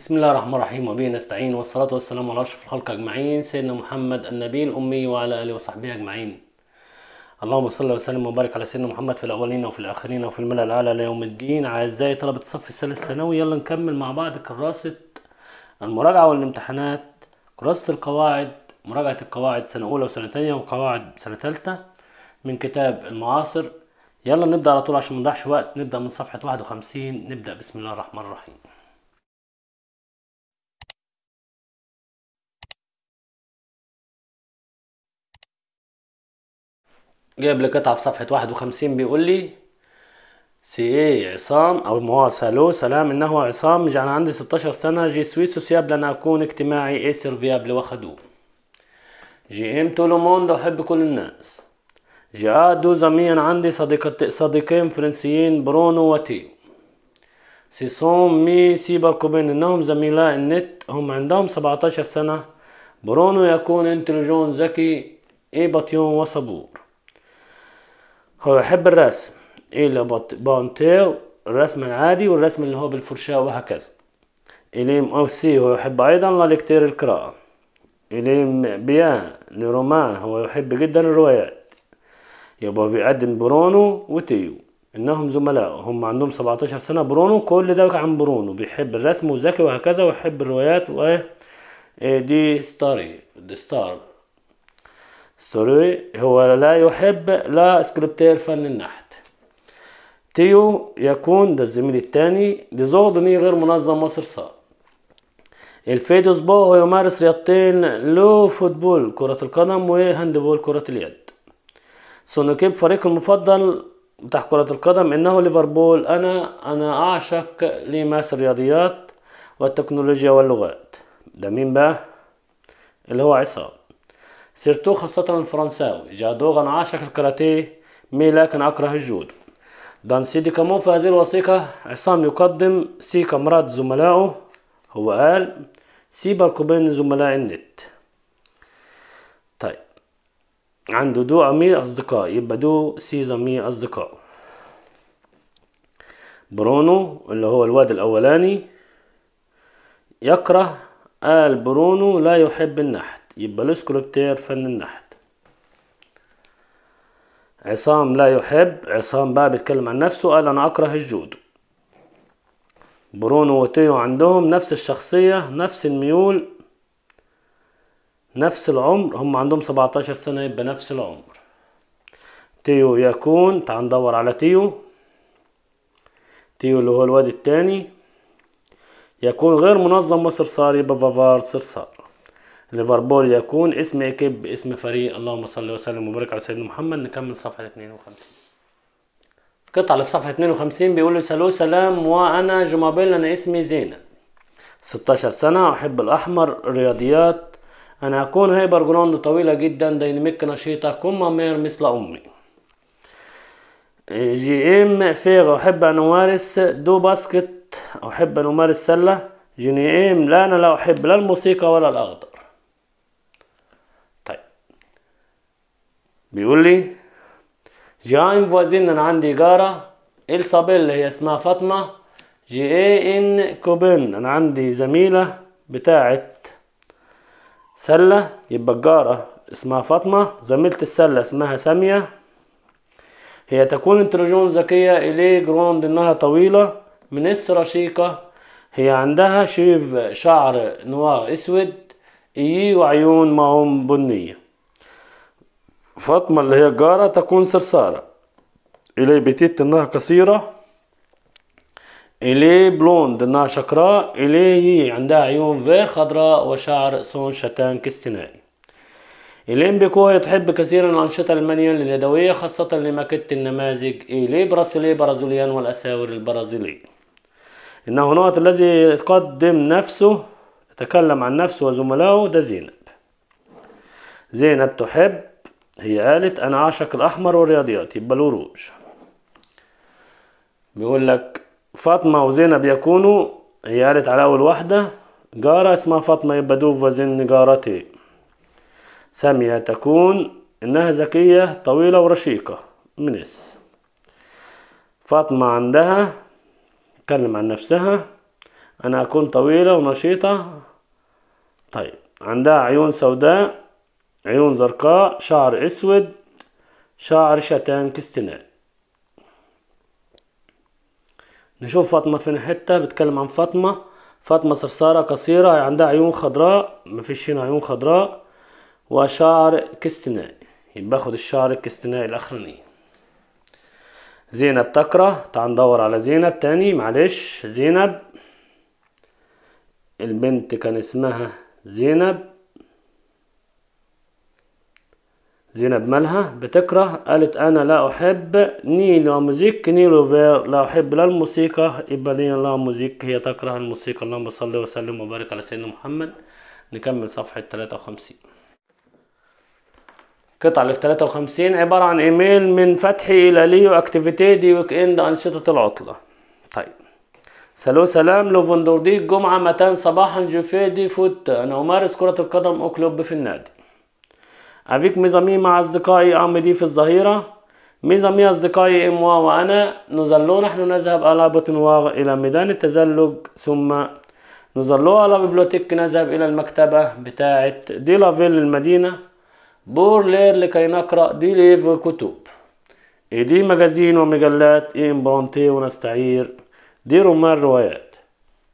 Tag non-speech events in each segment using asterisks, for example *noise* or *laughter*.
بسم الله الرحمن الرحيم وبه نستعين والصلاة والسلام على أشرف الخلق أجمعين سيدنا محمد النبي الأمي وعلى آله وصحبه أجمعين اللهم صل وسلم وبارك على سيدنا محمد في الأولين وفي الآخرين وفي الملأ الأعلى ليوم الدين أعزائي طلبة الصف الثالث ثانوي يلا نكمل مع بعض كراسة المراجعة والامتحانات كراسة القواعد مراجعة القواعد سنة أولى وسنة تانية وقواعد سنة تالتة من كتاب المعاصر يلا نبدأ على طول عشان ما نضيعش وقت نبدأ من صفحة 51 نبدأ بسم الله الرحمن الرحيم جايب لي قطعه في صفحه 51 بيقول لي سي اي عصام او ما هو سالو سلام انه عصام جانا عندي 16 سنه جي سويس سوسيابل انا اكون اجتماعي اي سيرفيابل وخدوم جي ام تولو موند احب كل الناس جي ادو زمين عندي صديقت صديقين فرنسيين برونو وتي سي سون مي سي باركوبين انهم زميلاء النت هم عندهم 17 سنه برونو يكون انتليجون ذكي اي بطيون وصبور هو يحب الرسم إلى بانتيو الرسم العادي والرسم اللي هو بالفرشاة وهكذا أو أوسي هو يحب أيضا للكتير القراءة إليم بيان لرومان هو يحب جدا الروايات يبقى بيقدم برونو وتيو إنهم زملاء هم عندهم 17 سنة برونو كل ده عن برونو بيحب الرسم وذكي وهكذا ويحب الروايات وإيه إيه دي ستاري دي ستار سوري هو لا يحب لا سكريبتير فن النحت تيو يكون ده الزميل الثاني لزغدني غير منظم مصر صار الفيدوس بو هو يمارس رياضتين لو فوتبول كرة القدم وهاندبول كرة اليد سونوكيب فريق المفضل بتاع كرة القدم انه ليفربول انا انا اعشق لماس الرياضيات والتكنولوجيا واللغات ده مين بقى اللي هو عصام سيرتو خاصة الفرنساوي جادوغا عاشق الكاراتيه مي لكن أكره الجودو دان سيدي كامون في هذه الوثيقة عصام يقدم سي كامرات زملائه هو قال سيب ركوبين زملاء النت طيب عنده دو أمير أصدقاء يبقى دو سي زمي أصدقاء برونو اللي هو الواد الأولاني يكره قال برونو لا يحب النحت يبقى الاسكولبتير فن النحت عصام لا يحب عصام بقى بيتكلم عن نفسه قال انا اكره الجودو برونو وتيو عندهم نفس الشخصية نفس الميول نفس العمر هم عندهم 17 سنة يبقى نفس العمر تيو يكون تعال ندور على تيو تيو اللي هو الواد التاني يكون غير منظم وصرصار يبقى فافار صرصار ليفربول يكون اسم يكب باسم فريق اللهم صل وسلم وبارك على سيدنا محمد نكمل صفحه 52 قطعه اللي في صفحه 52 بيقول له سلو سلام وانا جمابيل انا اسمي زينب 16 سنه احب الاحمر رياضيات انا اكون هايبر جراوند طويله جدا ديناميك نشيطه كما مير مثل امي جي ام فيغ احب ان امارس دو باسكت احب ان امارس سله جي ام لا انا لا احب لا الموسيقى ولا الاغضب بيقول لي ان فوازين انا عندي جاره الصابيل هي اسمها فاطمه جي اي ان كوبن انا عندي زميله بتاعه سله يبقى الجاره اسمها فاطمه زميله السله اسمها ساميه هي تكون انتروجون ذكيه اليه جروند انها طويله من اسره شيقه هي عندها شيف شعر نوار اسود ايه وعيون ما بنيه فاطمة اللي هي جارة تكون سرسارة إلي بتيت إنها قصيرة إلي بلوند إنها شقراء إلي عندها عيون فير خضراء وشعر سون شتان كستنائي إلين بيكوها تحب كثيرا الأنشطة المانية اليدوية خاصة لماكة النماذج إلي براسيلي برازيليان والأساور البرازيلي إنه نوع الذي يقدم نفسه يتكلم عن نفسه وزملائه ده زينب زينب تحب هي قالت أنا عاشق الأحمر والرياضيات يبقى له روج بيقول لك فاطمة وزينب يكونوا هي قالت على أول واحدة جارة اسمها فاطمة يبقى دوف وزن جارتي سامية تكون إنها ذكية طويلة ورشيقة منس فاطمة عندها تكلم عن نفسها أنا أكون طويلة ونشيطة طيب عندها عيون سوداء عيون زرقاء شعر اسود شعر شتان كستناء نشوف فاطمة فين حتة بتكلم عن فاطمة فاطمة صرصارة قصيرة عندها عيون خضراء مفيش هنا عيون خضراء وشعر كستناء يبقى باخد الشعر الكستنائي الاخراني زينب تكره تعال ندور على زينب تاني معلش زينب البنت كان اسمها زينب زينب مالها بتكره قالت انا لا احب ني لا موزيك ني فير لا احب لا الموسيقى يبقى ني لا موزيك هي تكره الموسيقى اللهم صل وسلم وبارك على سيدنا محمد نكمل صفحة 53 قطعة اللي في 53 عبارة عن ايميل من فتحي الى ليو اكتيفيتي دي ويك اند انشطة العطلة طيب سلو سلام لو فندورديك الجمعة متان صباحا جوفي دي فوت انا امارس كرة القدم اكلوب في النادي افيك ميزامي مع اصدقائي ام دي في الظهيره ميزامي اصدقائي ام وانا نظل نحن نذهب الى بوتنواغ الى ميدان التزلج ثم نظل على بيبلوتيك نذهب الى المكتبه بتاعه دي لافيل المدينه بور لير لكي نقرا دي ليف كتب دي مجازين ومجلات ايه امبرانتي ونستعير دي رومان روايات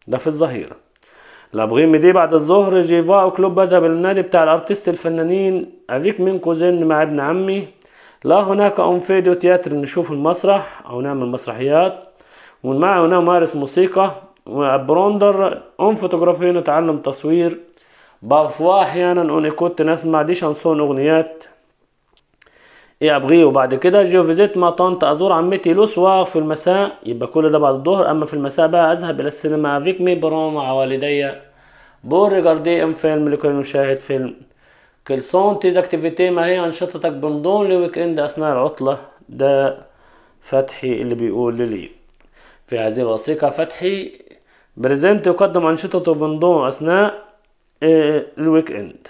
ده في الظهيره لابغي مدي بعد الظهر جيفا وكلوب بذهب للنادي بتاع الارتيست الفنانين افيك من كوزين مع ابن عمي لا هناك أنفيديو تياتر نشوف المسرح أو نعمل مسرحيات ومع هنا مارس موسيقى وبروندر أون فوتوغرافي نتعلم تصوير بفوا أحيانا اون كنت نسمع دي شانسون أغنيات إيه ابغيه وبعد كده جو فيزيت ما طنت ازور عمتي لوس في المساء يبقى كل ده بعد الظهر اما في المساء بقى اذهب الى السينما افيك مي برون مع والدي بورغاردي ام فيلم لكي نشاهد فيلم كل سون تيز اكتيفيتي ما هي انشطتك بنضون لويك اند اثناء العطله ده فتحي اللي بيقول لي في هذه الوثيقة فتحي بريزنت يقدم أنشطته بنضون أثناء إيه، الويك إند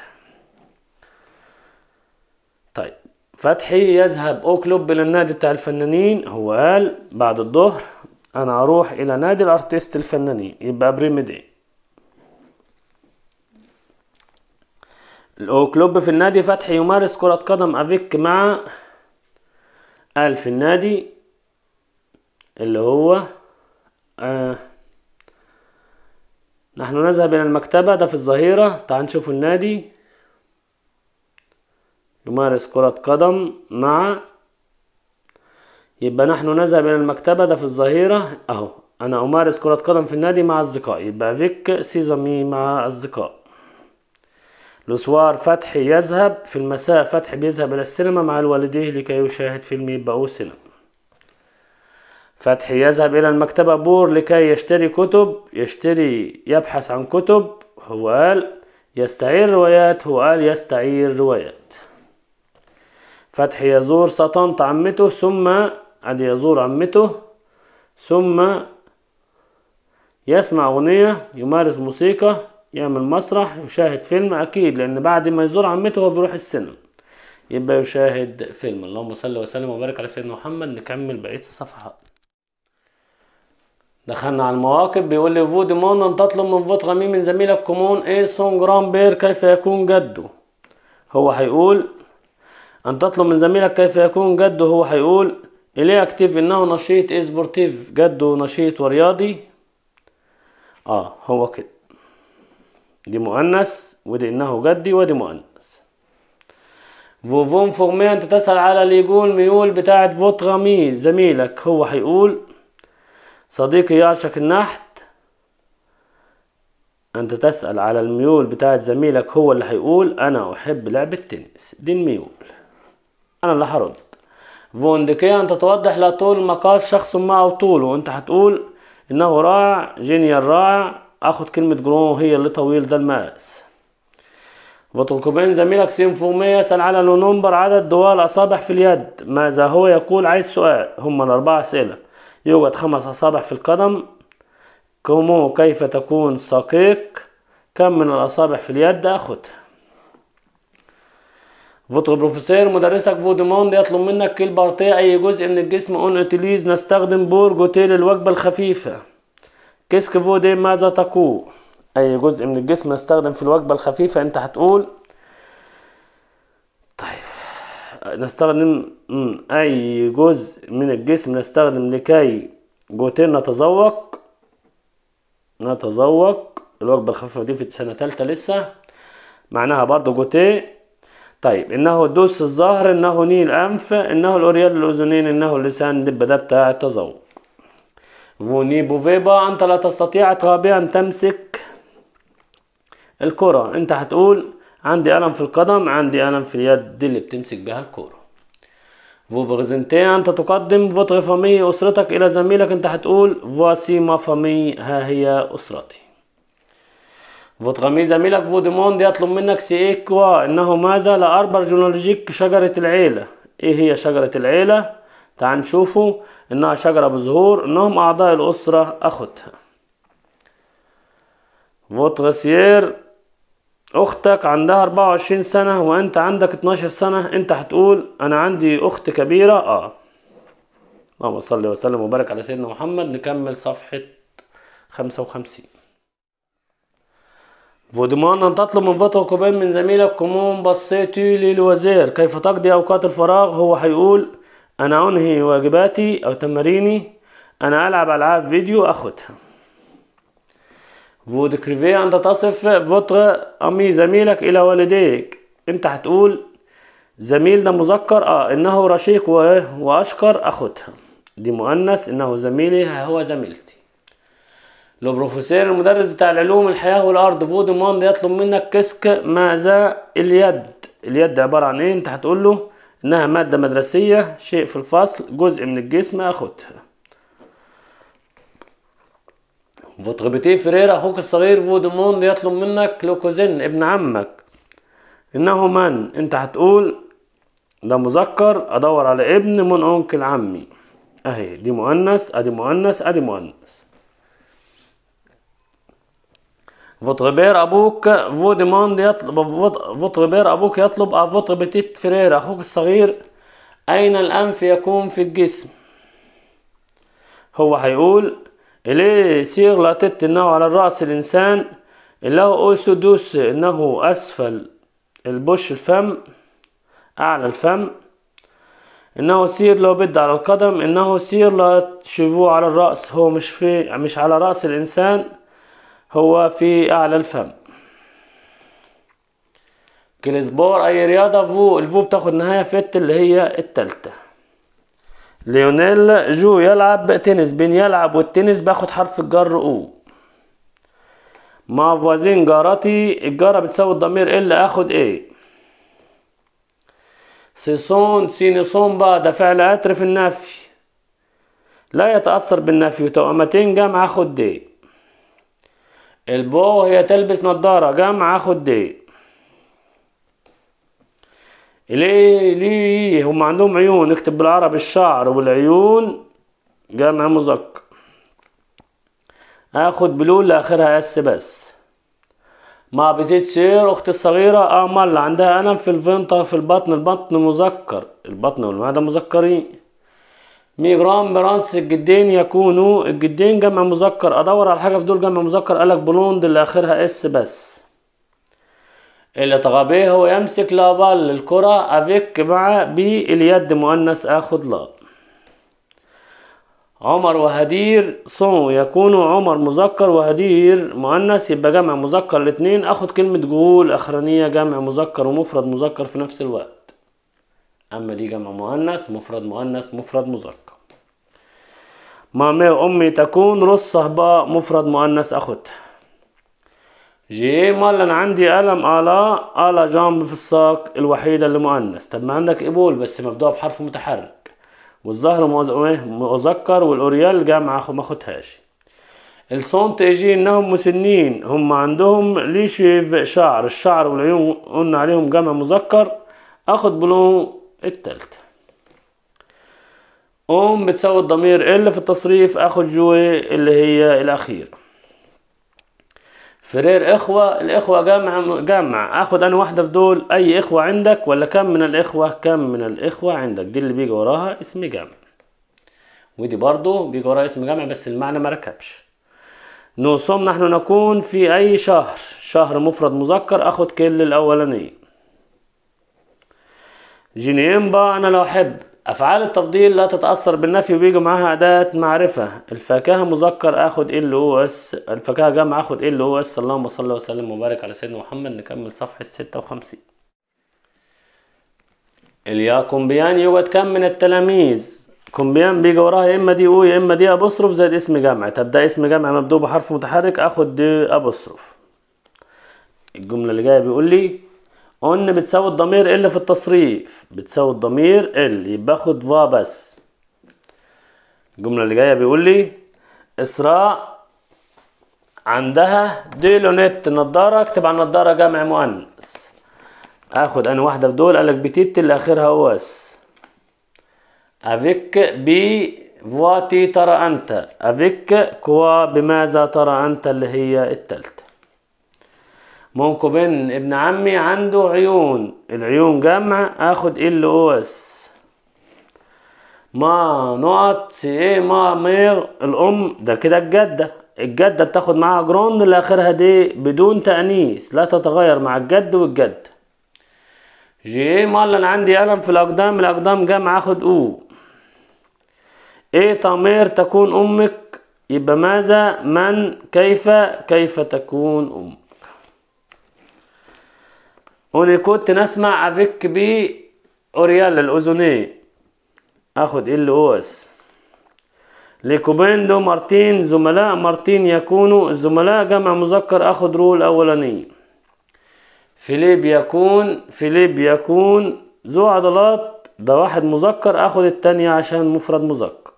فتحي يذهب أوكلوب للنادي بتاع الفنانين هو قال بعد الظهر أنا أروح إلى نادي الأرتيست الفنانين يبقى بريميدي الأوكلوب في النادي فتحي يمارس كرة قدم أفيك مع قال في النادي اللي هو آه نحن نذهب إلى المكتبة ده في الظهيرة تعال نشوفوا النادي يمارس كرة قدم مع يبقى نحن نذهب إلى المكتبة ده في الظهيرة أهو أنا أمارس كرة قدم في النادي مع أصدقائي يبقى فيك سيزامي مع أصدقاء لسوار فتحي يذهب في المساء فتحي بيذهب إلى السينما مع الوالديه لكي يشاهد فيلم يبقى سينما فتحي يذهب إلى المكتبة بور لكي يشتري كتب يشتري يبحث عن كتب هو قال يستعير روايات هو قال يستعير روايات فتح يزور سطنت عمته ثم عاد يزور عمته ثم يسمع أغنية يمارس موسيقى يعمل مسرح يشاهد فيلم أكيد لأن بعد ما يزور عمته هو بيروح السينما يبقى يشاهد فيلم اللهم صل وسلم وبارك على سيدنا محمد نكمل بقية الصفحات دخلنا على المواقف بيقول لي فو مون ان تطلب من فوت غمي من زميلك كومون ايه سون جرام بير كيف يكون جده هو هيقول أن تطلب من زميلك كيف يكون جده هو هيقول إليه أكتيف إنه نشيط إسبورتيف سبورتيف جده نشيط ورياضي آه هو كده دي مؤنث ودي إنه جدي ودي مؤنث فوفون فورمي أنت تسأل على يقول ميول بتاعة فوترامي زميلك هو هيقول صديقي يعشق النحت أنت تسأل على الميول بتاعت زميلك هو اللي هيقول أنا أحب لعب التنس دي الميول انا اللي هرد فون ديكي انت توضح لطول مقاس شخص ما او طوله انت هتقول انه رائع جينيال رائع اخد كلمة جرون هي اللي طويل ده المقاس فوتوكوبين زميلك سيمفومية سأل على نمبر عدد دوال أصابع في اليد ماذا هو يقول عايز سؤال هما الأربعة أسئلة يوجد خمس أصابع في القدم كومو كيف تكون ساقيك كم من الأصابع في اليد أخدها votre بروفيسور مدرسك vous demande يطلب منك كل بارتي أي جزء من الجسم اون اتليز نستخدم بور جوتيه للوجبة الخفيفة كيسك فو دي ماذا تقول أي جزء من الجسم نستخدم في الوجبة الخفيفة أنت هتقول طيب نستخدم أي جزء من الجسم نستخدم لكي جوتين نتذوق نتذوق الوجبة الخفيفة دي في سنة تالتة لسه معناها برضو جوتيه طيب انه دوس الظهر انه نيل الانف انه الاوريال الاذنين انه اللسان دبده بتاع التذوق فوني بوفيبا انت لا تستطيع ان تمسك الكرة انت هتقول عندي الم في القدم عندي الم في اليد دي اللي بتمسك بها الكرة فو انت تقدم فوتغ فامي اسرتك الى زميلك انت هتقول فواسي ما فامي ها هي اسرتي فوتغاميزا ميلك فوديموند يطلب منك سي كوا انه ماذا لاربر جونولوجيك شجرة العيلة ايه هي شجرة العيلة تعال نشوفه انها شجرة بظهور انهم اعضاء الاسرة اخوتها فوتغسير اختك عندها 24 سنة وانت عندك 12 سنة انت هتقول انا عندي اخت كبيرة اه اللهم صل وسلم وبارك على سيدنا محمد نكمل صفحة 55 فودمان أن تطلب من فتح كوبين من زميلك كومون بصيتي للوزير كيف تقضي أوقات الفراغ هو هيقول أنا أنهي واجباتي أو تماريني أنا ألعب ألعاب فيديو أخدها vous décrivez أن تصف فوتر أمي زميلك إلى والديك أنت هتقول زميل ده مذكر اه إنه رشيق وأشكر أخدها دي مؤنث إنه زميلي هو زميلتي لو بروفيسور المدرس بتاع العلوم الحياة والأرض فودموند يطلب منك كسك ماذا اليد اليد عبارة عن إيه أنت هتقول له إنها مادة مدرسية شيء في الفصل جزء من الجسم أخدها فوتغبتي فرير أخوك الصغير فودموند يطلب منك لوكوزين ابن عمك إنه من أنت هتقول ده مذكر أدور على ابن من اونكل عمي أهي دي مؤنث أدي مؤنث أدي مؤنث Votre père أبوك vous demande يطلب votre père أبوك يطلب à votre petite frère أخوك الصغير أين الأنف يكون في الجسم هو هيقول إليه سير لا تت إنه على الرأس الإنسان اللي هو أوسو دوس إنه أسفل البش الفم أعلى الفم إنه سير لو بد على القدم إنه سير لا تشوفوه على الرأس هو مش في مش على رأس الإنسان هو في اعلى الفم كليزبور اي رياضة فو الفو بتاخد نهاية فت اللي هي التالتة ليونيل جو يلعب تنس بين يلعب والتنس باخد حرف الجر او مع فوازين جارتي الجارة بتساوي الضمير ال اخد ايه سيسون سينيسون بقى ده فعل عطر في النفي لا يتأثر بالنفي وتوأمتين جمع اخد دي البو هي تلبس نظارة جمع اخد دي ليه ليه هم عندهم عيون اكتب بالعربي الشعر والعيون جمع مذكر اخد بلول لاخرها اس بس ما بتتسير اختي الصغيرة امل آه، عندها الم في الفنطة في البطن البطن مذكر البطن والمعدة مذكرين ميجرام برانس الجدين يكونوا الجدين جمع مذكر ادور على حاجه في دول جمع مذكر قالك بلوند اللي اخرها اس بس اللي بيه هو يمسك لابال الكرة افيك مع بي اليد مؤنث اخد لا عمر وهدير صون يكونوا عمر مذكر وهدير مؤنث يبقى جمع مذكر الاتنين اخد كلمة جول اخرانية جمع مذكر ومفرد مذكر في نفس الوقت أما دي جمع مؤنث مفرد مؤنث مفرد مذكر ماما أمي تكون رص صهباء مفرد مؤنث أخت جي مالا عندي ألم آلا آلا جامب في الساق الوحيدة اللي مؤنث طب ما عندك ابول بس مبدوع بحرف متحرك والظهر مذكر والأوريال جامعة ما خدهاش الصوم تيجي انهم مسنين هم عندهم ليش شعر الشعر والعيون قلنا عليهم جمع مذكر اخد بلون التالتة قوم بتساوي الضمير ال في التصريف اخد جوي اللي هي الاخير فرير اخوة الاخوة جمع جمع اخد انا واحدة في دول اي اخوة عندك ولا كم من الاخوة كم من الاخوة عندك دي اللي بيجي وراها اسم جمع ودي برضو بيجي وراها اسم جمع بس المعنى ما ركبش نوصم نحن نكون في اي شهر شهر مفرد مذكر اخد كل الاولانية جنيمبا أنا لو أحب أفعال التفضيل لا تتأثر بالنفي وبيجي معاها أداة معرفة الفاكهة مذكر آخد إيه ال أو إس الفاكهة جمع آخد إيه ال أو إس اللهم صل وسلم وبارك على سيدنا محمد نكمل صفحة 56 اليا كومبيان يوجد كم من التلاميذ كومبيان بيجي وراها يا إما دي أو يا إما دي أبوستروف زائد اسم جمع طب ده اسم جمع مبدوء بحرف متحرك آخد دي أبوستروف الجملة اللي جاية بيقول لي قلنا بتساوي الضمير ال في التصريف بتساوي الضمير ال يبقى اخد فا بس الجملة اللي جاية بيقول لي إسراء عندها دي لونيت نضارة اكتب على النضارة جمع مؤنث اخد انا واحدة في دول قالك بتيت اللي اخرها واس افيك بي فواتي ترى انت افيك كوا بماذا ترى انت اللي هي التالتة ممكن بين ابن عمي عنده عيون العيون جمع اخد إيه ال او اس ما نقط ايه ما مير الام ده كده الجده الجده بتاخد معاها جرون اللي اخرها دي بدون تانيث لا تتغير مع الجد والجد جي ما اللي انا عندي الم في الاقدام الاقدام جمع اخد او ايه طمير تكون امك يبقى ماذا من كيف كيف تكون امك اوني كنت نسمع افيك بي اوريال الاذنيه اخد ال او اس لكوبيندو مارتين زملاء مارتين يكونوا الزملاء جمع مذكر اخد رول الاولانيه فيليب يكون فيليب يكون ذو عضلات ده واحد مذكر اخد التانية عشان مفرد مذكر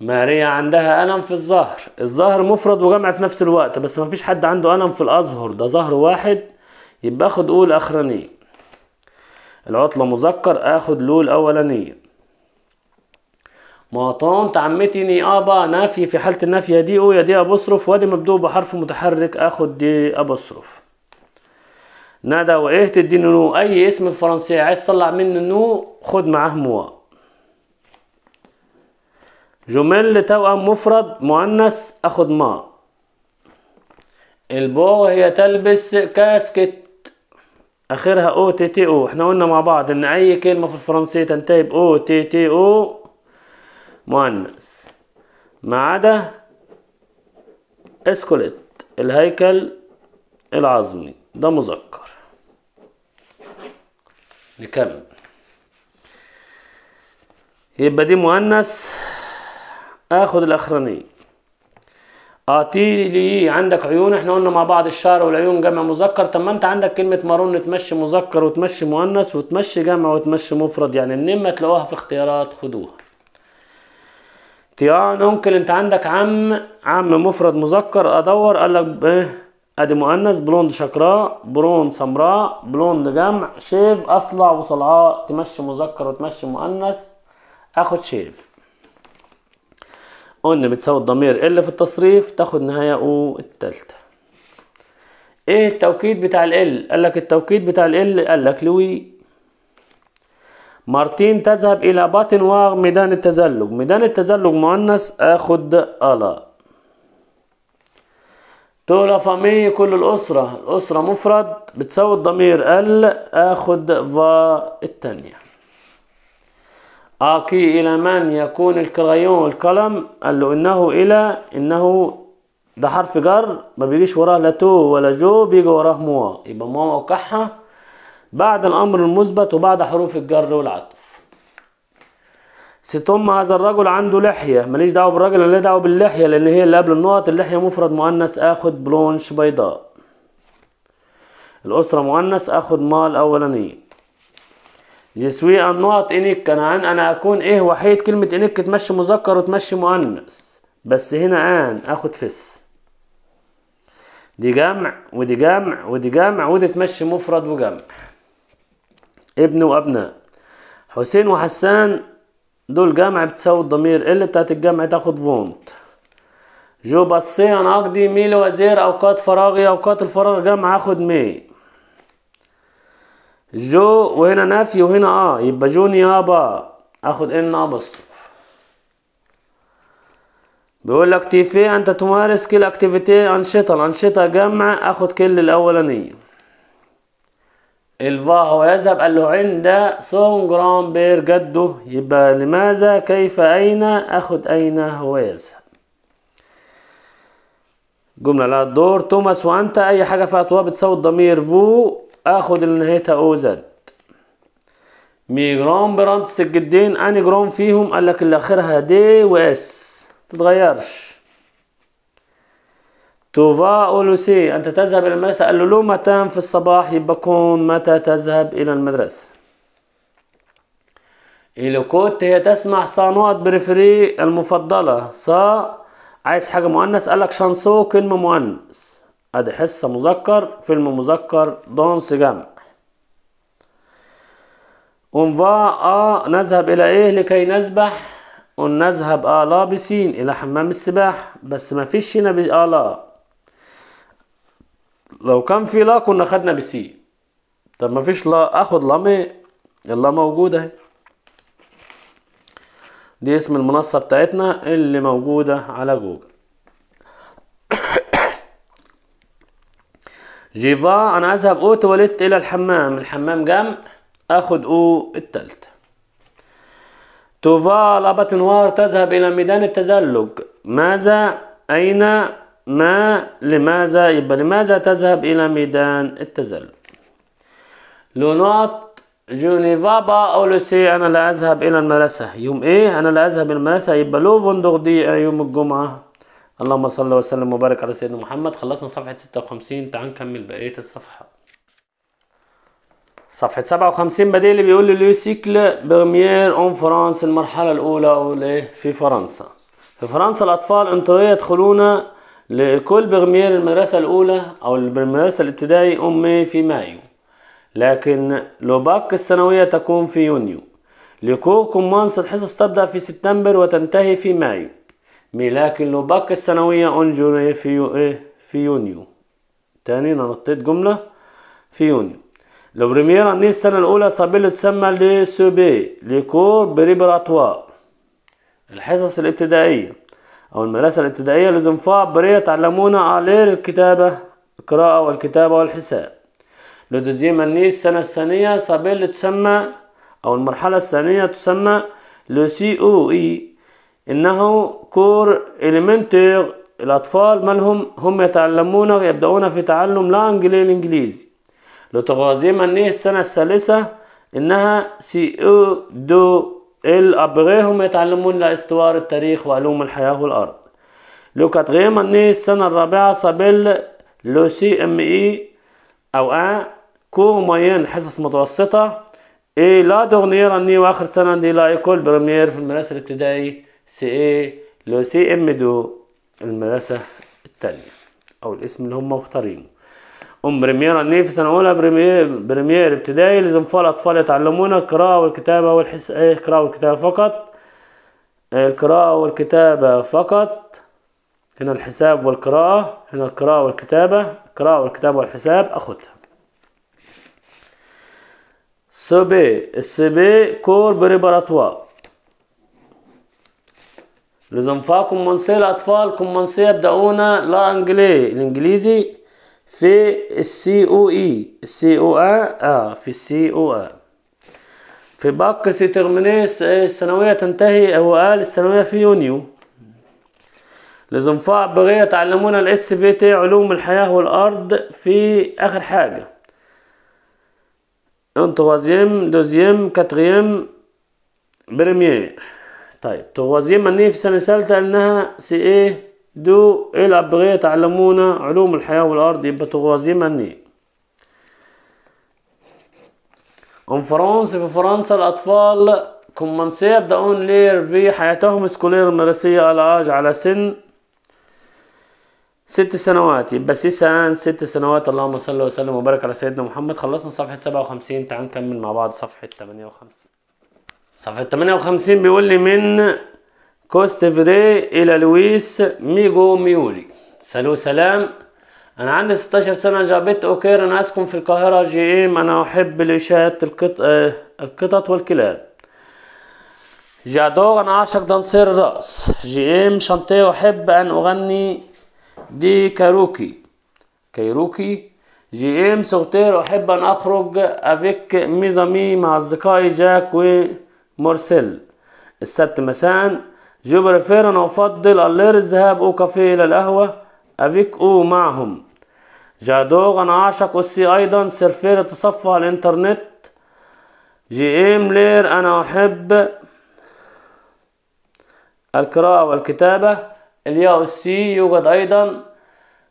ماريا عندها ألم في الظهر الظهر مفرد وجمع في نفس الوقت بس مفيش حد عنده ألم في الأظهر ده ظهر واحد يبقى اخد او الاخرانية العطلة مذكر اخد لول الاولانية ما طنط عمتني ابا نافي في حالة النافية دي او يا دي ابصرف وادي مبدوء بحرف متحرك اخد دي ابصرف ندى وايه تديني نو اي اسم الفرنسية عايز تطلع منه نو خد معاه موا جمل توأم مفرد مؤنث اخد ما البو هي تلبس كاسكت اخرها او تي تي او احنا قلنا مع بعض ان اي كلمه في الفرنسيه تنتهي او تي تي او مؤنث ما عدا اسكوليت الهيكل العظمي ده مذكر نكمل يبقى دي مؤنث اخد الاخرانيه اتي آه، لي عندك عيون احنا قلنا مع بعض الشعر والعيون جمع مذكر طب ما انت عندك كلمه مارون تمشي مذكر وتمشي مؤنث وتمشي جمع وتمشي مفرد يعني ما تلاقوها في اختيارات خدوها طيان انكل انت عندك عم عم مفرد مذكر ادور قال لك ايه ادي مؤنث بلوند شكراء برون سمراء بلوند جمع شيف اصلع وصلعاء تمشي مذكر وتمشي مؤنث اخد شيف قلنا بتساوي الضمير ال في التصريف تاخد نهاية او التالتة ايه التوكيد بتاع ال قال لك التوكيد بتاع ال قال لك لوي مارتين تذهب الى باطن ميدان التزلج ميدان التزلج مؤنث اخد الا تولا فامي كل الاسرة الاسرة مفرد بتساوي الضمير ال اخد فا التانية آقي إلى من يكون الكرايون والقلم قال له إنه إلى إنه ده حرف جر ما بيجيش وراه لا تو ولا جو بيجي وراه موا يبقى موا وكحة بعد الأمر المثبت وبعد حروف الجر والعطف ستم هذا الرجل عنده لحية ماليش دعوة بالراجل اللي دعوة باللحية لأن هي اللي قبل النقط اللحية مفرد مؤنث آخد بلونش بيضاء الأسرة مؤنث آخد مال أولانية جسوي النقط إنك كنعان أنا أكون إيه وحيد كلمة إنك تمشي مذكر وتمشي مؤنث بس هنا آن آخد فس دي جمع ودي جمع ودي جمع ودي تمشي مفرد وجمع ابن وأبناء حسين وحسان دول جمع بتساوي الضمير اللي بتاعت الجمع تاخد فونت جو بصي أنا أقضي ميل وزير أوقات فراغي أوقات الفراغ جمع آخد مي جو وهنا نفي وهنا اه يبقى جوني يابا اخد ان ناقص بيقول لك في انت تمارس كل اكتيفيتي انشطه الانشطه جمع اخد كل الاولانيه الفا هو يذهب قال له عند سون جرام بير جده يبقى لماذا كيف اين اخد اين هو يذهب جملة لها دور توماس وانت اي حاجة فيها طواب بتساوي الضمير فو اخد النهاية او زد مي جرام برانت الجدين اني جرام فيهم قال لك اللي اخرها دي واس تتغيرش توفا اولوسي انت تذهب الى المدرسة قال له متان في الصباح يبقى كون متى تذهب الى المدرسة الكوت هي تسمع صانوات بريفري المفضلة صا عايز حاجة مؤنث قالك شانسو كلمة مؤنث ادي حصه مذكر فيلم مذكر دونس جمع اون فا اه نذهب الى ايه لكي نسبح اون نذهب اه لا بسين الى حمام السباحه بس ما فيش هنا بي... اه لا لو كان في لا كنا خدنا بسين طب ما فيش لا اخد لام اللا موجوده اهي دي اسم المنصه بتاعتنا اللي موجوده على جوجل جيفا انا اذهب او تواليت الى الحمام الحمام جنب اخد او التالتة توفا لابت نوار تذهب الى ميدان التزلج ماذا اين ما لماذا يبقى لماذا تذهب الى ميدان التزلج لونات جونيفابا او سي انا لا اذهب الى المدرسة يوم ايه انا لا اذهب الى المدرسة يبقى لو فندق دي يوم الجمعة اللهم صل وسلم وبارك على سيدنا محمد خلصنا صفحة 56 تعال نكمل بقية الصفحة صفحة 57 بديل اللي بيقول لي لو سيكل برميير اون فرانس المرحلة الأولى أو إيه في فرنسا في فرنسا الأطفال انطوية يدخلون لكل برميير المدرسة الأولى أو المدرسة الابتدائي أمي في مايو لكن لوباك السنوية تكون في يونيو لكو كومانس الحصص تبدأ في سبتمبر وتنتهي في مايو مي لكن لو باك السنوية اون في يو ايه في يونيو تاني انا نطيت جملة في يونيو لو بريميرا ني السنة الأولى صابيل تسمى لي سوبي لي كور بريبراتوار الحصص الابتدائية أو المدرسة الابتدائية فا برية تعلمونا على الكتابة القراءة والكتابة والحساب لو دوزيام ني السنة الثانية صابيل تسمى أو المرحلة الثانية تسمى لو سي او اي انه كور اليمنتير الاطفال مالهم هم يتعلمون يبداون في تعلم لا انجلي الانجليزي لتغازيما ايه السنة الثالثة انها سي او دو ال هم يتعلمون لاستوار التاريخ وعلوم الحياة والارض لو كاتغيم ايه السنة الرابعة سابيل لو سي ام اي او ا كور ماين حصص متوسطة اي لا دورنير اني واخر سنة دي لا ايكول بريمير في المدرسة الابتدائية سي اي لو سي ام دو المدرسة التانية أو الاسم اللي هم مختارينه أم بريمير أني في سنة أولى بريمير, بريمير ابتدائي لازم الأطفال يتعلمون القراءة والكتابة والحس إيه القراءة والكتابة فقط القراءة والكتابة فقط هنا الحساب والقراءة هنا القراءة والكتابة القراءة والكتابة والحساب أخدها سبي السبي كور بريبراتوار لزنفا منصية الأطفال منصية بدأونا لا أنجلي الإنجليزي في السي او اي السي او اه في السي او اه في باك سي ترمينيس الثانوية تنتهي هو قال الثانوية في يونيو لزنفاع بغية تعلمونا الاس في تي علوم الحياة والأرض في آخر حاجة ان دوزيم دوزيام كاتريام بريمير طيب توازيين مني في سنة سالتة إنها سي إيه دو إيه الأبغية تعلمونا علوم الحياة والأرض يبقى توازيين مني ان فرنسا في فرنسا الأطفال كومنسي يبدأون لير في حياتهم السكولير المدرسية على عاج على سن ست سنوات يبقى سي سان ست سنوات اللهم صل وسلم وبارك على سيدنا محمد خلصنا صفحة سبعة وخمسين تعال نكمل مع بعض صفحة تمانية وخمسين صفحة 58 بيقول لي من كوست فري إلى لويس ميجو ميولي سلو سلام أنا عندي 16 سنة جابت أوكير أنا أسكن في القاهرة جي إم إيه. أنا أحب لإشاعة القط... القطط والكلاب جادوغ أنا أعشق دانسير الرأس جي إم إيه، شانتي أحب أن أغني دي كاروكي كايروكي جي إم إيه، سوغتير أحب أن أخرج أفيك ميزامي مع أصدقائي جاك و مارسيل السبت مساء جو بريفير أنا أفضل اللير الذهاب أو كافيه إلى القهوة أفيك أو معهم جادوغ أنا أعشق أسي أيضا سيرفير تصفح الإنترنت جي إم لير أنا أحب القراءة والكتابة اليا أسي يوجد أيضا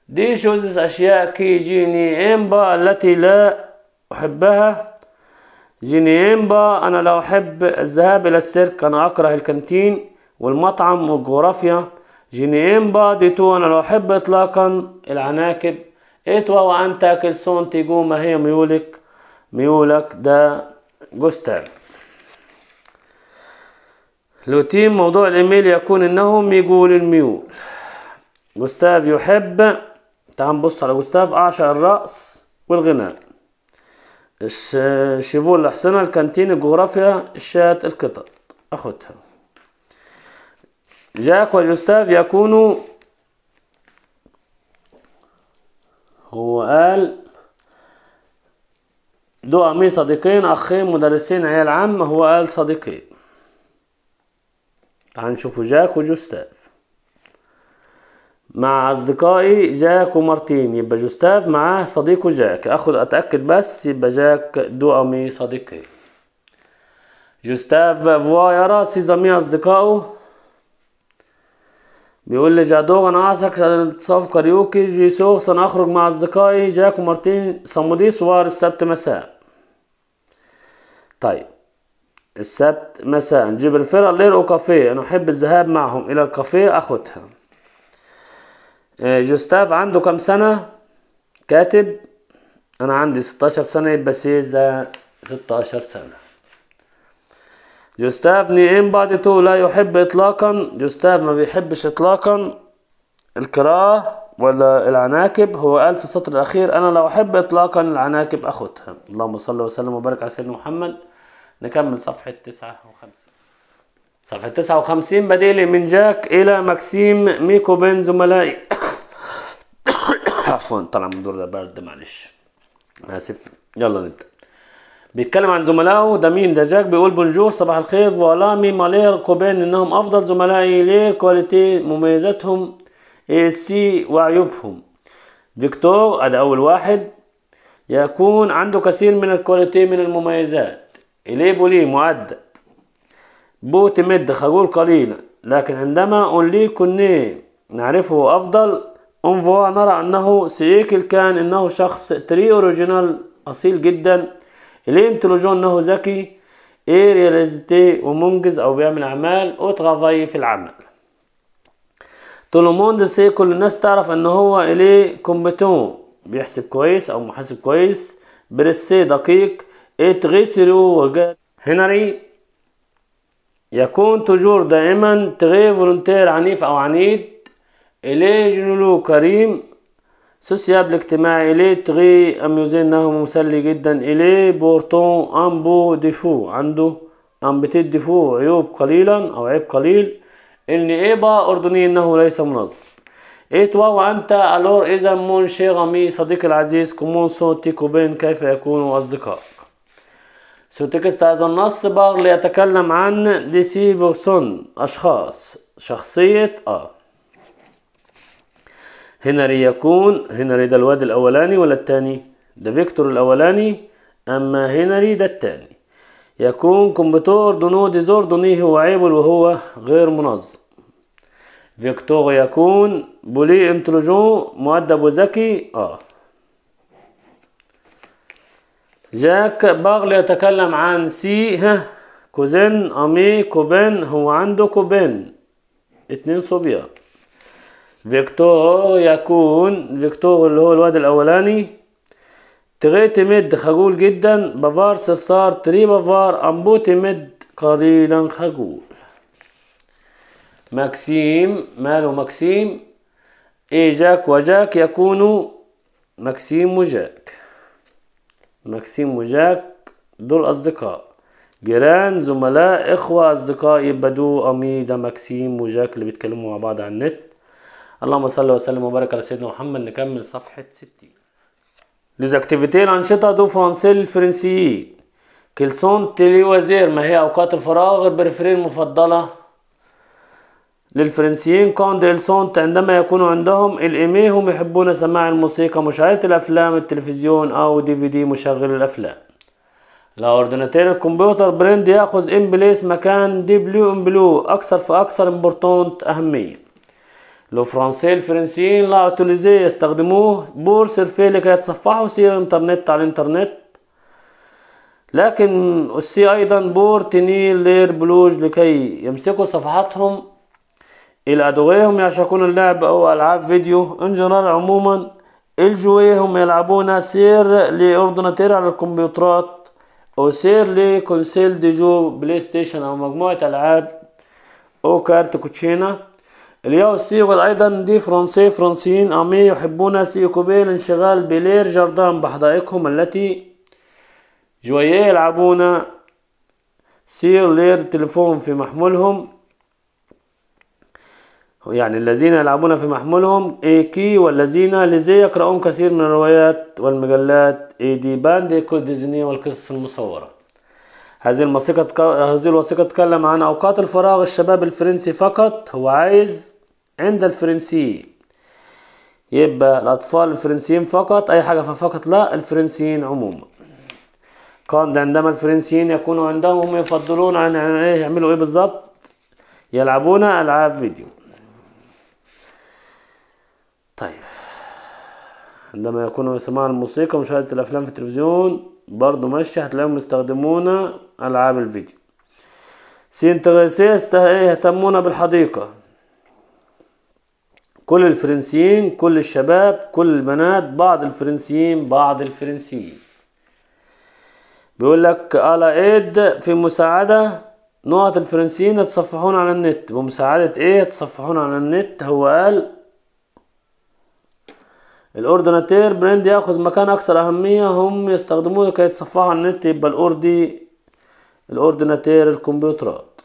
دي شوزز أشياء كي جيني إمبا التي لا أحبها جنييمبا أنا لو أحب الذهاب إلى السيرك أنا أكره الكانتين والمطعم والجغرافيا جنييمبا دي تو أنا لو أحب إطلاقا العناكب إتوا إيه وأن تأكل سون تيجو ما هي ميولك ميولك ده جوستاف لوتين موضوع الإيميل يكون إنهم يقول الميول جوستاف يحب تعال نبص على جوستاف أعشى الرأس والغناء شيفول الحسنة الكانتين الجغرافيا الشات القطط أخدها جاك وجوستاف يكونوا هو قال دو أمي صديقين أخين مدرسين عيال عم هو قال صديقين تعال نشوفوا جاك وجوستاف مع أصدقائي جاك ومارتين يبقى جوستاف معاه صديقه جاك أخد أتأكد بس يبقى جاك دو أمي صديقي جوستاف فوا يرى سيزامي أصدقائه بيقول لي جادوغ أنا أعشق صف كاريوكي جيسوغ سنخرج مع أصدقائي جاك ومارتين صمودي صوار السبت مساء طيب السبت مساء جبرفيرا لير وكافيه كافيه أنا أحب الذهاب معهم إلى الكافيه أخدها آه، جوستاف عنده كام سنة كاتب أنا عندي 16 سنة يبقى سيزا 16 سنة جوستاف نيئين تو لا يحب إطلاقا جوستاف ما بيحبش إطلاقا الكراه ولا العناكب هو قال في السطر الأخير أنا لو أحب إطلاقا العناكب أخدها اللهم صل وسلم وبارك على سيدنا محمد نكمل صفحة 59 صفحة 59 بديلي من جاك إلى ماكسيم ميكو بين زملائي *coughs* عفوا طلع من دور ده برد معلش آسف يلا نبدأ بيتكلم عن زملائه ده مين ده جاك بيقول بونجور صباح الخير فوالا مي مالير كوبين انهم افضل زملائي ليه كواليتي مميزاتهم اي سي وعيوبهم فيكتور هذا اول واحد يكون عنده كثير من الكواليتي من المميزات اليه بولي معدل بوت مد خجول قليلا لكن عندما أونلي كوني نعرفه أفضل أنفوا نرى أنه سيكل كان أنه شخص تري أوريجينال أصيل جدا الانتلوجون أنه ذكي إيه ومنجز أو بيعمل أعمال وتغضي في العمل تولوموند سي كل الناس تعرف أن هو إليه كومبتون بيحسب كويس أو محاسب كويس برسي دقيق إيه تغي وجاد هنري يكون تجور دائما تغي فولونتير عنيف أو عنيد إليه جنولو كريم سوسيابل اجتماعي إليه تغي أميوزين إنه مسلي جدا إليه بورتون أمبو ديفو عنده بتيت ديفو عيوب قليلا أو عيب قليل إن إيبا أردني إنه ليس منظم إتوا وأنت ألور إذا مون شيغامي صديقي العزيز كومون سون تيكوبين كيف يكونوا أصدقاء تكست هذا النص باغل يتكلم عن دي سي بيرسون أشخاص شخصية آه هنري يكون هنري ده الواد الأولاني ولا التاني ده فيكتور الأولاني أما هنري ده التاني يكون كمبيوتر دونو دوني هو عيب وهو غير منظم فيكتور يكون بولي انتروجون مؤدب وذكي اه جاك باغلي يتكلم عن سي ها كوزين أمي كوبين هو عنده كوبين اتنين صبية فيكتور يكون فيكتور اللي هو الواد الأولاني تري تمد خجول جدا بافار سصار تري بافار امبو تمد قليلا خجول ماكسيم ماله مكسيم إيه جاك وجاك يكونوا ماكسيم وجاك ماكسيم وجاك دول أصدقاء جيران زملاء إخوة أصدقاء يبقى أمي ده ماكسيم وجاك اللي بيتكلموا مع بعض على النت اللهم صل وسلم وبارك على سيدنا محمد نكمل صفحة 60 ليزاكتيفيتي الأنشطة دو فرنسي الفرنسيين كلسون تلي وزير ما هي أوقات الفراغ البريفرين المفضلة للفرنسيين كونديلسونت عندما يكون عندهم الإيمي هم يحبون سماع الموسيقى مشاهدة الأفلام التلفزيون أو دي في دي مشغل الأفلام الأورديناتير الكمبيوتر بريند يأخذ إن بليس مكان دي بلو إن بلو أكثر فأكثر إمبورتونت أهمية لو فرنسي الفرنسيين لا أوتوليزي يستخدموه بور سيرفي لكي يتصفحوا سير الإنترنت على الإنترنت لكن السي أيضا بور تنيل لير بلوج لكي يمسكوا صفحاتهم الى أدويهم يعشقون اللعب أو ألعاب فيديو إن جنرال عموما الجويهم يلعبون سير لاردناتير على الكمبيوترات أو سير لكونسيل دي جو بلاي ستيشن أو مجموعة ألعاب أو كارت كوتشينة الياو سيغل أيضا دي فرنسي فرنسيين أمي يحبون سيكوبي انشغال بلير جردان بحدائقهم التي جوية يلعبون سير لير تليفون في محمولهم يعني الذين يلعبون في محمولهم كي والذين لذي يقرؤون كثير من الروايات والمجلات اي دي باند ايكو ديزني والقصص المصورة هذه الموسيقى هذه الوثيقة تتكلم عن أوقات الفراغ الشباب الفرنسي فقط هو عايز عند الفرنسيين يبقى الأطفال الفرنسيين فقط أي حاجة فقط لا الفرنسيين عموما كان عندما الفرنسيين يكونوا عندهم يفضلون عن إيه، يعملوا ايه بالظبط يلعبون ألعاب فيديو طيب عندما يكون سماع الموسيقى ومشاهدة الأفلام في التلفزيون برضو ماشية هتلاقيهم يستخدمون ألعاب الفيديو سينتغيسيس يهتمون بالحديقة كل الفرنسيين كل الشباب كل البنات بعض الفرنسيين بعض الفرنسيين بيقول لك على ايد في مساعدة نقط الفرنسيين يتصفحون على النت بمساعدة ايه يتصفحون على النت هو قال الاوردناتير براند ياخذ مكان اكثر اهميه هم يستخدموه كي يتصفحوا على النت يبقى الاوردي الاوردناتير الكمبيوترات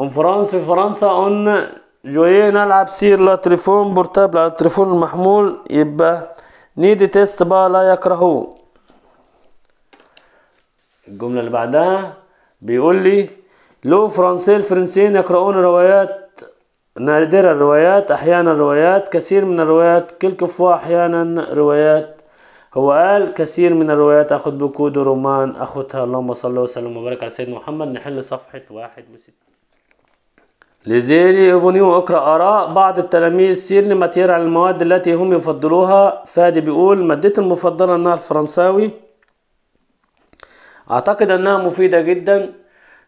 ام فرنسا في فرنسا اون جوي نلعب سير لا تليفون بورتابل على التليفون المحمول يبقى نيدي تيست بقى لا يكرهوه الجملة اللي بعدها بيقول لي لو فرنسي الفرنسيين يقرؤون روايات نادر الروايات أحيانا روايات كثير من الروايات كل كفوا أحيانا روايات هو قال كثير من الروايات أخذ بكود رومان أخذها اللهم صل وسلم وبارك على سيدنا محمد نحل صفحة واحد وستين لزيلي أبونيو أقرأ آراء بعض التلاميذ سير لماتير على المواد التي هم يفضلوها فادي بيقول مادتي المفضلة أنها الفرنساوي أعتقد أنها مفيدة جدا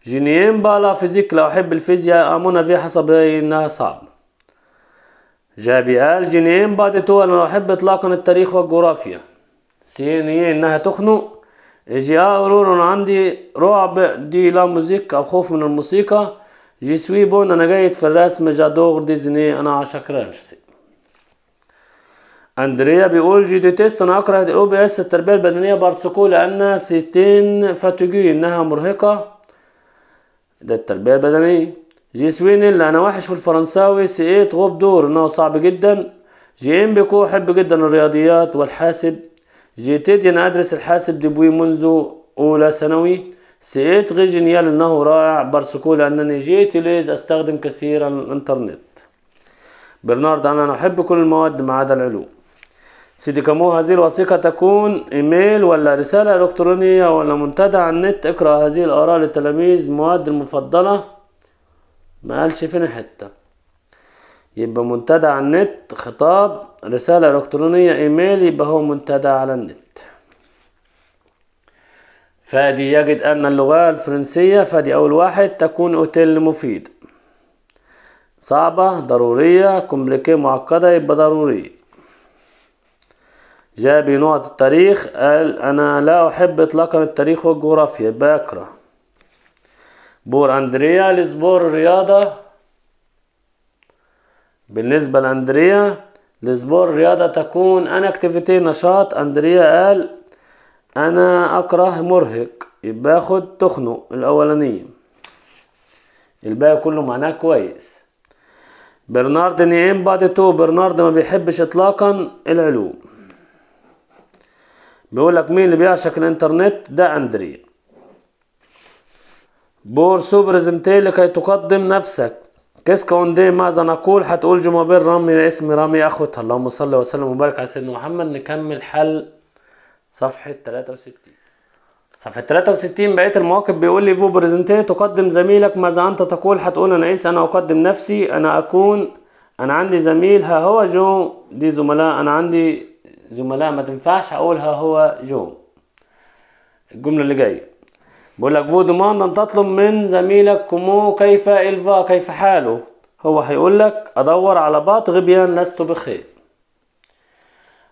جينيين بالا فيزيك لو أحب الفيزياء آمونا فيها حسب إنها صعب جابيال جينيين بادتو أنا أحب إطلاقا التاريخ والجغرافيا سينيين إنها تخنق إجياء آه، انا عندي رعب دي لا موزيك أو خوف من الموسيقى جي سوي بون أنا جايت في الرسم جادور ديزني أنا عشاك رمشي اندريا بيقول جي دي تيست انا اكره الاو بي اس التربيه البدنيه بارسكو لانها ستين فاتوجي انها مرهقه ده التربية البدنية جيسوين اللي أنا وحش في الفرنساوي سئيت إيه، غوب دور إنه صعب جدا جي إم بيكو أحب جدا الرياضيات والحاسب جي تيدي أنا أدرس الحاسب دبوي منذ أولى ثانوي سقيت إيه، جينيال إنه رائع برسكو لأنني جيت ليز أستخدم كثيرا الإنترنت برنارد أنا أحب كل المواد ما عدا العلوم سيدي كمو هذه الوثيقة تكون إيميل ولا رسالة إلكترونية ولا منتدى على النت اقرأ هذه الآراء للتلاميذ مواد المفضلة ما قالش فين حتة يبقى منتدى على النت خطاب رسالة إلكترونية إيميل يبقى هو منتدى على النت فادي يجد أن اللغة الفرنسية فادي أول واحد تكون أوتيل مفيد صعبة ضرورية كومبليكي معقدة يبقى ضروري جاء بنقط التاريخ قال أنا لا أحب إطلاقا التاريخ والجغرافيا بكره بور أندريا لسبور الرياضة بالنسبة لأندريا لسبور الرياضة تكون أنا أكتيفيتي نشاط أندريا قال أنا أكره مرهق يبقى أخد تخنق الأولانية الباقي كله معناه كويس برنارد نيم بعد تو برنارد ما بيحبش إطلاقا العلوم بيقول لك مين اللي بيعشق الانترنت ده اندريا بورسو برزنتي لكي تقدم نفسك كيسكا دي ماذا نقول هتقول جمابير رامي اسم رامي اخوتها اللهم صل وسلم وبارك على سيدنا محمد نكمل حل صفحة 63 صفحة 63 بقية المواقف بيقول لي فو برزنتي تقدم زميلك ماذا انت تقول هتقول انا ايس انا اقدم نفسي انا اكون انا عندي زميل ها هو جو دي زملاء انا عندي زملاء ما تنفعش هقولها هو جو الجملة اللي جاية بقول لك فو دوماند أن تطلب من زميلك كومو كيف إلفا كيف حاله هو هيقول لك أدور على بات غبيان لست بخير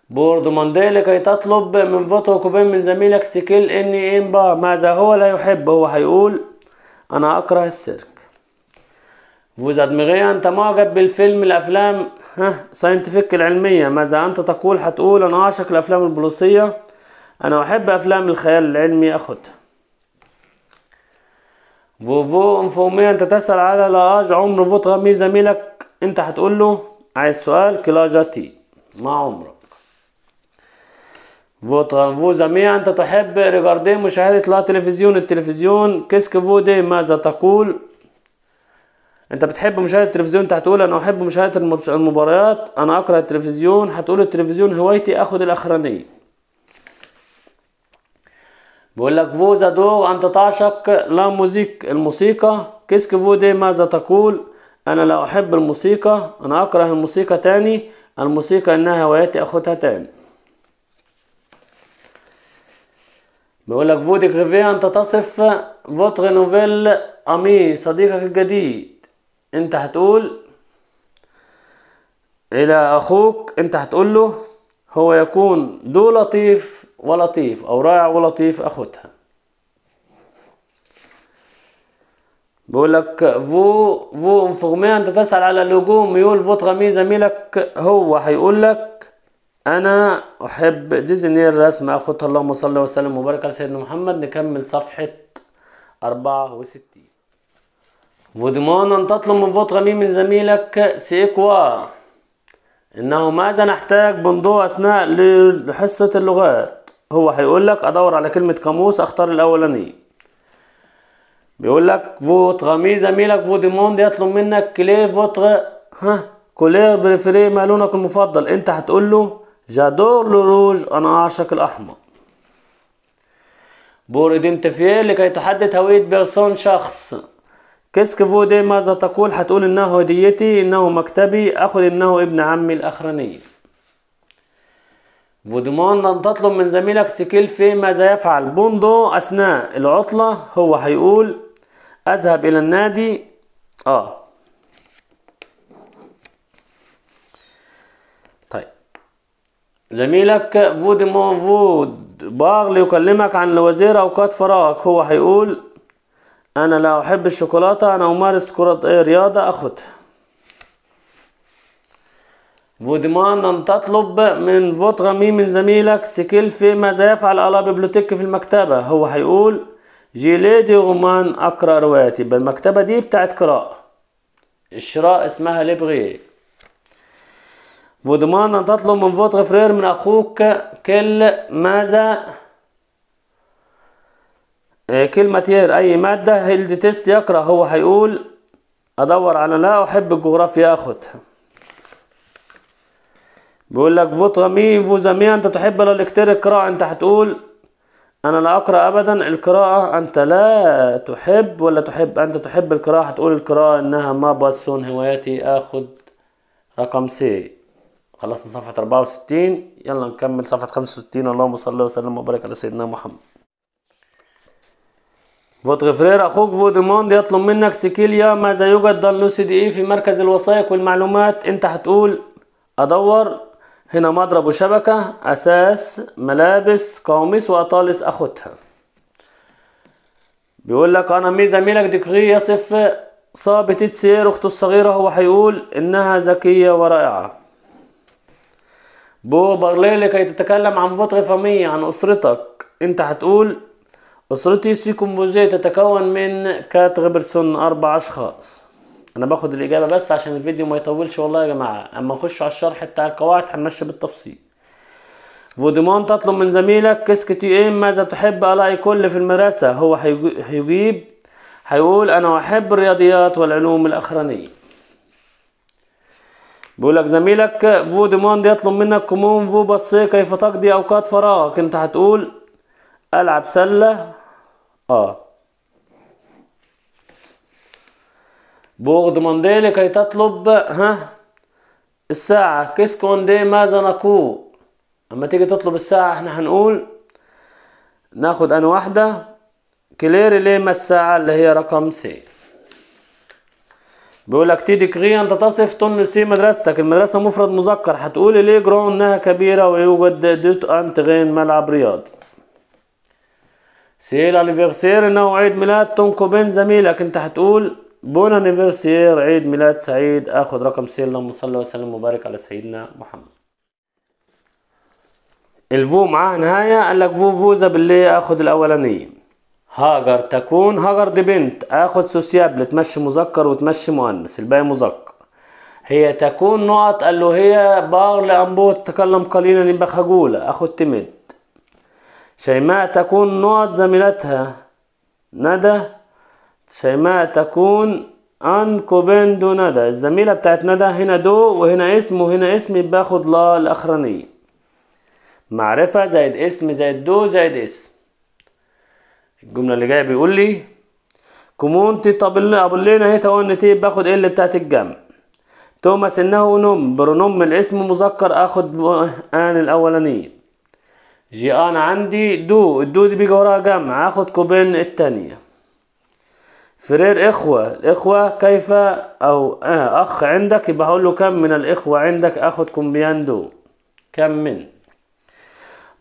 بور دوماندي لكي تطلب من فوتو كوبين من زميلك سكيل إني ان با ماذا هو لا يحب هو هيقول أنا أكره السيرك فوز ادمغيه أنت معجب بالفيلم الأفلام ها ساينتفك العلمية ماذا أنت تقول هتقول أنا أعشق الأفلام البوليسية أنا أحب أفلام الخيال العلمي أخدها فو انفورمي أنت تسأل على لاج عمر فوت غمي زميلك أنت هتقول له عايز سؤال كلاجاتي ما عمرك فوت فو زميع أنت تحب ريجاردي مشاهدة لا تلفزيون التلفزيون كيسك فو دي ماذا تقول انت بتحب مشاهده التلفزيون انت هتقول انا احب مشاهده المباريات انا اكره التلفزيون هتقول التلفزيون هوايتي اخد الاخرانيه بيقول لك فو دو انت تعشق لا موزيك الموسيقى كيسك فو دي ماذا تقول انا لا احب الموسيقى انا اكره الموسيقى تاني الموسيقى انها هوايتي اخدها تاني بيقول لك فو دي انت تصف فوتر نوفيل امي صديقك الجديد انت هتقول الى اخوك انت هتقول له هو يكون ذو لطيف ولطيف او رائع ولطيف اخوتها بيقول لك فو فو انفورمي انت تسأل على لجوم ميول فوت غامي زميلك هو هيقول لك انا احب ديزني الرسم اخوتها اللهم صل وسلم وبارك على سيدنا محمد نكمل صفحة 64 وضمانا تطلب من فوت غميم من زميلك سيكوا انه ماذا نحتاج بندو اثناء لحصة اللغات هو هيقول لك ادور على كلمة قاموس اختار الاولاني بيقول لك فوت غمي زميلك فوديموند يطلب منك كلي فوتغ ها كولير بريفري ما لونك المفضل انت هتقول له جادور لروج انا اعشق الاحمر بور ايدنتيفيه لكي تحدد هوية بيرسون شخص كيسك فودي ماذا تقول هتقول انه هديتي انه مكتبي اخد انه ابن عمي الاخراني فودمون لن تطلب من زميلك سكيل في ماذا يفعل بوندو اثناء العطلة هو هيقول اذهب الى النادي اه طيب زميلك فودمون فود باغ ليكلمك عن الوزير اوقات فراغك هو هيقول انا لا احب الشوكولاته انا امارس كره رياضه اخد ودمان أن تطلب من فوت غمي من زميلك سكيل في ماذا يفعل على بيبلوتيك في المكتبة هو هيقول جيلي دي غمان أقرأ رواياتي بالمكتبة دي بتاعت قراءة الشراء اسمها ليبغي فودمان أن تطلب من فوت فرير من أخوك كل ماذا إيه، كلمة ير أي مادة هيلد تيست يكره هو هيقول أدور على لا أحب الجغرافيا أخدها بيقول لك فوت فو زامي أنت تحب لا الكتير القراءة أنت هتقول أنا لا أقرأ أبدا القراءة أنت لا تحب ولا تحب أنت تحب القراءة هتقول القراءة إنها ما بسون هواياتي آخد رقم سي خلصنا صفحة 64 يلا نكمل صفحة 65 اللهم صل وسلم وبارك على سيدنا محمد بوتغفرير اخوك فودموند يطلب منك سكيليا ماذا يوجد ضل سي دي اي في مركز الوثائق والمعلومات انت هتقول ادور هنا مضرب وشبكة اساس ملابس قوميس واطالس اخوتها بيقول لك انا مي زميلك ديكري يصف صابت تيتسير اخته الصغيرة هو هيقول انها ذكية ورائعة بو برليه لكي تتكلم عن فوتغ فامية عن اسرتك انت هتقول أسرتي سيكومبوزي تتكون من كات غبرسون أربع أشخاص أنا باخد الإجابة بس عشان الفيديو ما يطولش والله يا جماعة أما نخش على الشرح بتاع القواعد هنمشي بالتفصيل فوديمون تطلب من زميلك كيس تي إم إيه ماذا تحب ألا كل في المدرسة هو هيجيب هيقول أنا أحب الرياضيات والعلوم الأخرانية بيقول لك زميلك فوديمون يطلب منك كومون فو بصي كيف تقضي أوقات فراغك أنت هتقول ألعب سلة اه بوغد مندي لكي تطلب ها الساعة كيس كوندي ماذا نقول اما تيجي تطلب الساعة احنا هنقول ناخد انا واحدة كليري لي ما الساعة اللي هي رقم سي بيقول لك تيدي كغي أنت تصف طن سي مدرستك المدرسة مفرد مذكر هتقول ليه جرون إنها كبيرة ويوجد دوت أنت غين ملعب رياضي سي لانيفرسير انه عيد ميلاد تون كوبين زميلك انت هتقول بون انيفرسير عيد ميلاد سعيد اخد رقم سي اللهم صل وسلم وبارك على سيدنا محمد الفو معاه نهاية قال لك فو فوزة باللي اخد الاولانية هاجر تكون هاجر دي بنت اخد سوسيابل تمشي مذكر وتمشي مؤنث الباقي مذكر هي تكون نقط قال له هي بار لأنبوت تتكلم قليلا يبقى خجولة اخد تمد شيماء تكون نوت زميلتها ندى شيماء تكون ان دو ندى الزميلة بتاعت ندى هنا دو وهنا اسم وهنا اسم باخد لا الأخرانية معرفة زائد اسم زائد دو زائد اسم الجملة اللي جاية بيقول لي كومونتي طابل أبولين هي تقول تي باخد ال بتاعت الجمع توماس إنه نم برونوم الاسم مذكر آخد أن الأولانية جي انا عندي دو الدو دي بيجي وراها جمع اخد كوبين التانية فرير إخوة الإخوة كيف أو آه أخ عندك يبقى هقول له كم من الإخوة عندك آخد كومبيان دو كم من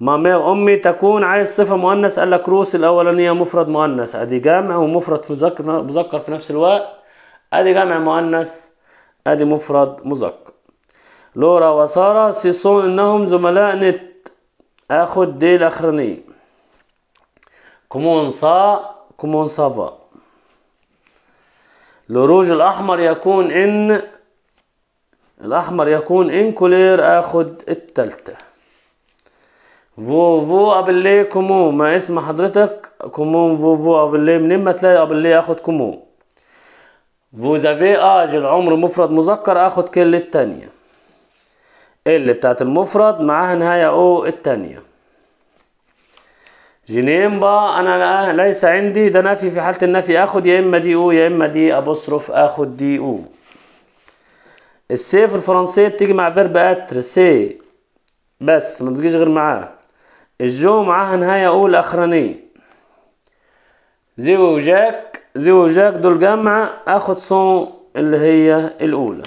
ماما امي تكون عايز صفة مؤنث قال لك روس الأولانية مفرد مؤنث أدي جمع ومفرد مذكر مذكر في نفس الوقت أدي جمع مؤنث أدي مفرد مذكر لورا وسارة سيسون إنهم زملاء نت اخد دي الاخرانيه كومون صا كومون صافا الروج الاحمر يكون ان الاحمر يكون ان كولير اخد التالتة فو فو ابلي كومو ما اسم حضرتك كومون فو فو ابلي منين ما تلاقي ابلي اخد كومو فوزافي اج العمر مفرد مذكر اخد كل الثانيه اللي بتاعت المفرد معاها نهاية او التانية جنين با انا ليس عندي ده نفي في حالة النفي اخد يا اما دي او يا اما دي ابصرف اخد دي او السي في الفرنسية بتيجي مع فيرب اتر سي بس ما بتجيش غير معاه الجو معاها نهاية او الاخرانية زي وجاك زي وجاك دول جمع اخد سون اللي هي الاولى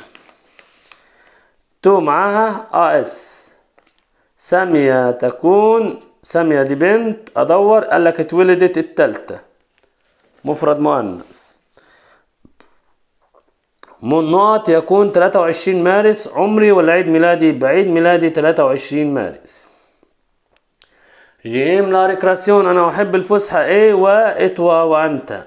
تو معاها اس سامية تكون سامية دي بنت أدور قال لك اتولدت التالتة مفرد مؤنث مناط يكون 23 مارس عمري والعيد ميلادي بعيد ميلادي 23 مارس جيم لا ريكراسيون أنا أحب الفسحة إيه واتوا وأنت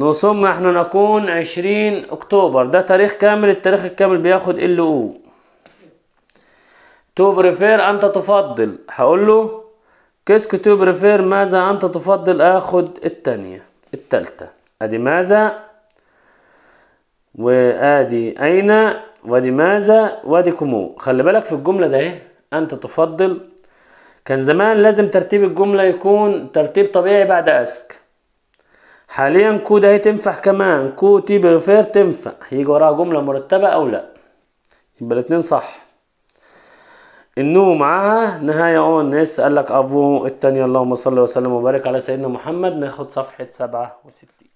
ثم احنا نكون عشرين اكتوبر ده تاريخ كامل التاريخ الكامل بياخد إيه ال او تو بريفير انت تفضل هقول له كيسك تو بريفير ماذا انت تفضل اخد التانية التالتة ادي ماذا وادي اين وادي ماذا وادي كومو خلي بالك في الجملة ده ايه انت تفضل كان زمان لازم ترتيب الجملة يكون ترتيب طبيعي بعد اسك حاليا كود اهي تنفع كمان كود تي بريفير تنفع هيجي وراها جملة مرتبة أو لأ يبقى الاتنين صح النو معاها نهاية اون اس قال لك افو التانية اللهم صل وسلم وبارك على سيدنا محمد ناخد صفحة سبعة وستين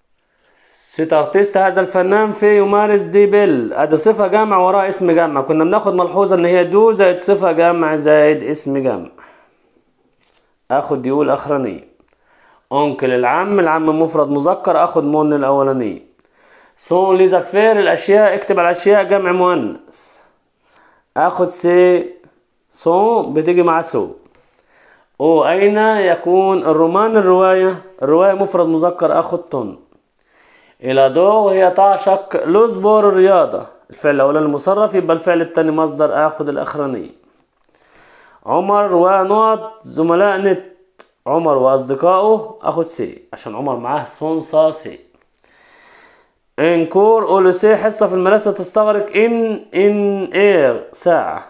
سيت ارتيست هذا الفنان في يمارس دي بيل ادي صفة جامع وراء اسم جامع كنا بناخد ملحوظة ان هي دو زائد صفة جامع زائد اسم جامع اخد ديول اخرانية اونكل العم العم مفرد مذكر اخد مون الاولانيه سون لي الاشياء اكتب على الاشياء جمع مؤنث اخد سي سون بتيجي مع سو او اين يكون الرومان الروايه الروايه مفرد مذكر اخد تون الى دو هي تعشق لوزبور الرياضه الفعل الاولاني مصرف يبقى الفعل الثاني مصدر اخد الاخرانيه عمر ونقط زملاء نت عمر واصدقائه اخد سي عشان عمر معاه صنصة سي انكور اولو سي حصة في المدرسة تستغرق ان ان اير ساعة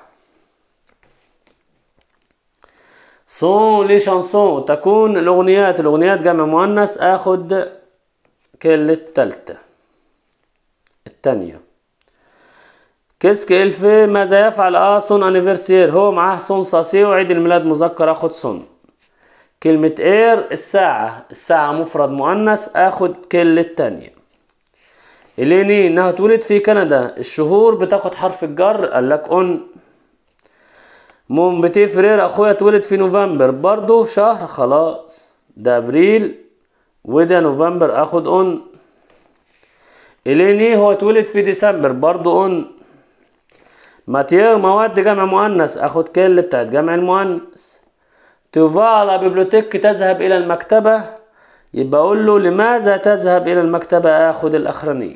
سون لي شانسون تكون الاغنيات الاغنيات جمع مؤنث اخد كلمة تالتة التانية كيسك الفي ماذا يفعل اه سون انيفرسير هو معاه سون ساسي وعيد الميلاد مذكر اخد سون كلمة اير الساعة الساعة مفرد مؤنث اخد كل التانية اليني انها اتولد في كندا الشهور بتاخد حرف الجر قال لك اون بتي فرير اخويا اتولد في نوفمبر برضه شهر خلاص ده ابريل وده نوفمبر اخد اون اليني هو اتولد في ديسمبر برضه اون ماتير مواد جمع مؤنث اخد كل بتاعت جمع المؤنث تضاع على ببليوتيك تذهب إلى المكتبة يبقى أقول له لماذا تذهب إلى المكتبة آخذ الأخرانية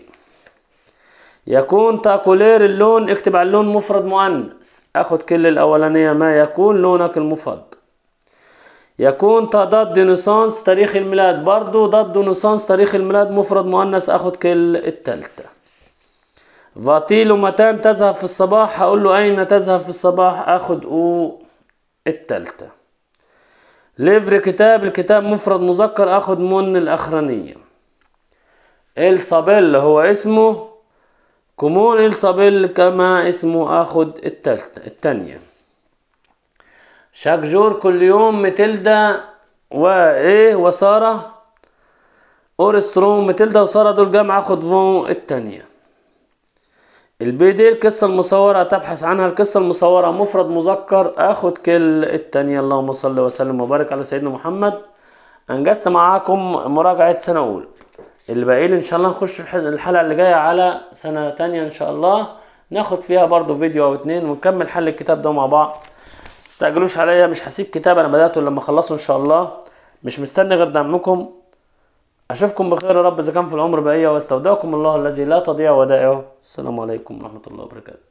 يكون تاكولير اللون اكتب على اللون مفرد مؤنث أخذ كل الأولانية ما يكون لونك المفضل يكون ضد نيسانس تاريخ الميلاد برضو ضد نيسانس تاريخ الميلاد مفرد مؤنث أخذ كل التالتة فاتيلو متان تذهب في الصباح هقول له أين تذهب في الصباح أخذ أو التالتة ليفر كتاب الكتاب مفرد مذكر اخد من الاخرانية الصابيل هو اسمه كمون الصابيل كما اسمه اخد التالتة التانية جور كل يوم متلدا وايه وسارة اورستروم متلدا وسارة دول جامعة اخد فون التانية البي دي القصة المصورة تبحث عنها القصة المصورة مفرد مذكر اخد كل التانية اللهم صل وسلم وبارك على سيدنا محمد انجزت معاكم مراجعة سنة اولى الباقي ان شاء الله نخش الحلقة اللي جاية على سنة تانية ان شاء الله ناخد فيها برضو فيديو او اتنين ونكمل حل الكتاب ده مع بعض متستعجلوش عليا مش هسيب كتاب انا بدأته لما اخلصه ان شاء الله مش مستني غير دعمكم أشوفكم بخير يا رب إذا كان في العمر بقية وأستودعكم الله الذي لا تضيع ودائعه السلام عليكم ورحمة الله وبركاته